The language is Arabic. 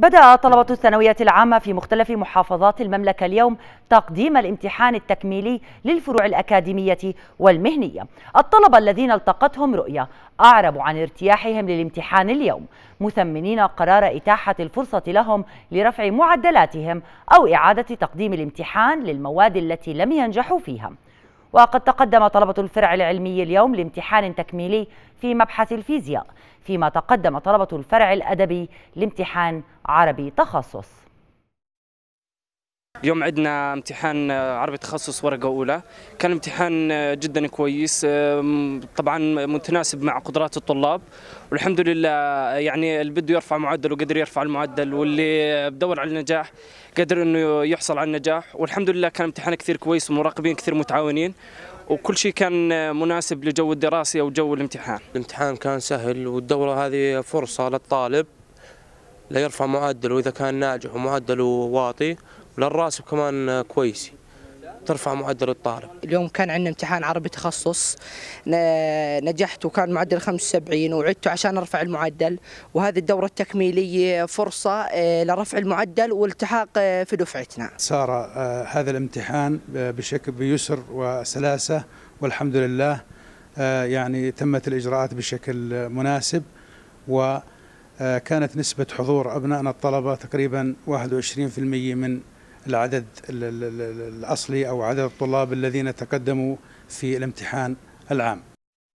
بدأ طلبة الثانوية العامة في مختلف محافظات المملكة اليوم تقديم الامتحان التكميلي للفروع الأكاديمية والمهنية الطلبة الذين التقتهم رؤية أعربوا عن ارتياحهم للامتحان اليوم مثمنين قرار إتاحة الفرصة لهم لرفع معدلاتهم أو إعادة تقديم الامتحان للمواد التي لم ينجحوا فيها وقد تقدم طلبة الفرع العلمي اليوم لامتحان تكميلي في مبحث الفيزياء فيما تقدم طلبة الفرع الأدبي لامتحان عربي تخصص اليوم عندنا امتحان آه، عربي تخصص ورقه اولى كان امتحان آه، جدا كويس آه، طبعا متناسب مع قدرات الطلاب والحمد لله يعني اللي بده يرفع معدله قدر يرفع المعدل واللي بدور على النجاح قدر انه يحصل على النجاح والحمد لله كان امتحان كثير كويس ومراقبين كثير متعاونين وكل شيء كان مناسب لجو الدراسه وجو الامتحان الامتحان كان سهل والدوره هذه فرصه للطالب ليرفع معدله واذا كان ناجح ومعدله واطي للراسب كمان كويس ترفع معدل الطالب اليوم كان عندنا امتحان عربي تخصص نجحت وكان معدل 75 وعدت عشان ارفع المعدل وهذه الدورة التكميلية فرصة آه، لرفع المعدل والتحاق آه، في دفعتنا ساره آه، هذا الامتحان بشكل بيسر وسلاسة والحمد لله يعني تمت الإجراءات بشكل مناسب و كانت نسبة حضور أبنائنا الطلبة تقريبا 21% من العدد الأصلي أو عدد الطلاب الذين تقدموا في الامتحان العام